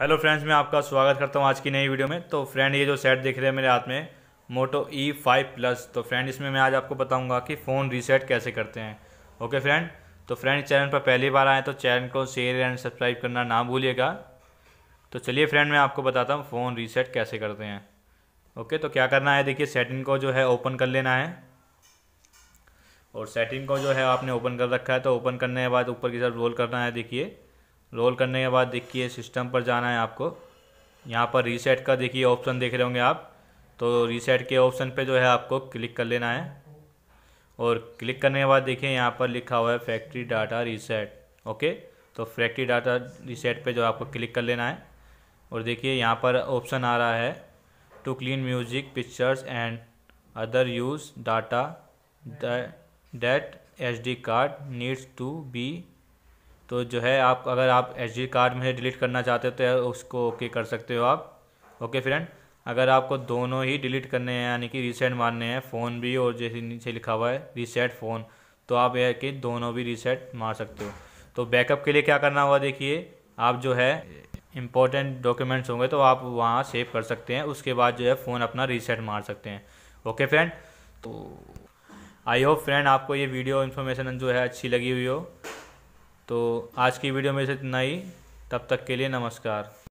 hello friends मैं आपका स्वागत करता हूं आज की नई वीडियो में तो फ्रेंड ये जो सेट देख रहे हैं मेरे हाथ में मोटो ई फाइव प्लस तो फ्रेंड इसमें मैं आज आपको बताऊंगा कि फ़ोन रीसेट कैसे करते हैं ओके फ्रेंड तो फ्रेंड चैनल पर पहली बार आए तो चैनल को शेयर एंड सब्सक्राइब करना ना भूलिएगा तो चलिए फ्रेंड मैं आपको बताता हूँ फ़ोन रीसेट कैसे करते हैं ओके तो क्या करना है देखिए सेटिंग को जो है ओपन कर लेना है और सेटिंग को जो है आपने ओपन कर रखा है तो ओपन करने के बाद ऊपर की तरफ रोल करना है देखिए रोल करने के बाद देखिए सिस्टम पर जाना है आपको यहाँ पर रीसेट का देखिए ऑप्शन देख रहे होंगे आप तो रीसेट के ऑप्शन पे जो है आपको क्लिक कर लेना है और क्लिक करने के बाद देखिए यहाँ पर लिखा हुआ है फैक्ट्री डाटा रीसेट ओके तो फैक्ट्री डाटा रीसेट पे जो आपको क्लिक कर लेना है और देखिए यहाँ पर ऑप्शन आ रहा है to clean music pictures and other use data that H D card needs to be तो जो है आप अगर आप एच कार्ड में डिलीट करना चाहते हो तो उसको ओके कर सकते हो आप ओके फ्रेंड अगर आपको दोनों ही डिलीट करने हैं यानी कि रीसेट मारने हैं फ़ोन भी और जैसे नीचे लिखा हुआ है रीसेट फ़ोन तो आप यह कि दोनों भी रीसेट मार सकते हो तो बैकअप के लिए क्या करना होगा देखिए आप जो है इम्पोर्टेंट डॉक्यूमेंट्स होंगे तो आप वहाँ सेव कर सकते हैं उसके बाद जो है फ़ोन अपना रीसेट मार सकते हैं ओके फ्रेंड तो आई होप फ्रेंड आपको ये वीडियो इन्फॉर्मेशन जो है अच्छी लगी हुई हो तो आज की वीडियो में से इतना ही तब तक के लिए नमस्कार